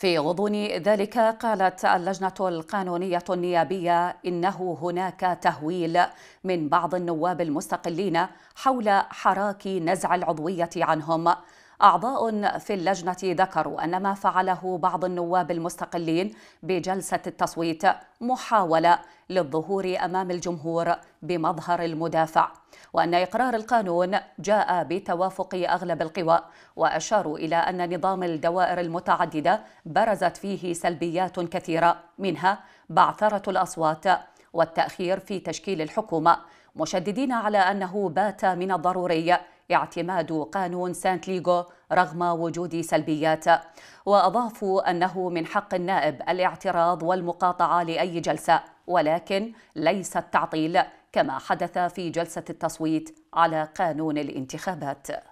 في غضون ذلك قالت اللجنة القانونية النيابية إنه هناك تهويل من بعض النواب المستقلين حول حراك نزع العضوية عنهم أعضاء في اللجنة ذكروا أن ما فعله بعض النواب المستقلين بجلسة التصويت محاولة للظهور أمام الجمهور بمظهر المدافع وأن إقرار القانون جاء بتوافق أغلب القوى وأشاروا إلى أن نظام الدوائر المتعددة برزت فيه سلبيات كثيرة منها بعثرة الأصوات والتأخير في تشكيل الحكومة مشددين على أنه بات من الضروري اعتماد قانون سانت ليغو رغم وجود سلبيات واضافوا انه من حق النائب الاعتراض والمقاطعه لاي جلسه ولكن ليس التعطيل كما حدث في جلسه التصويت على قانون الانتخابات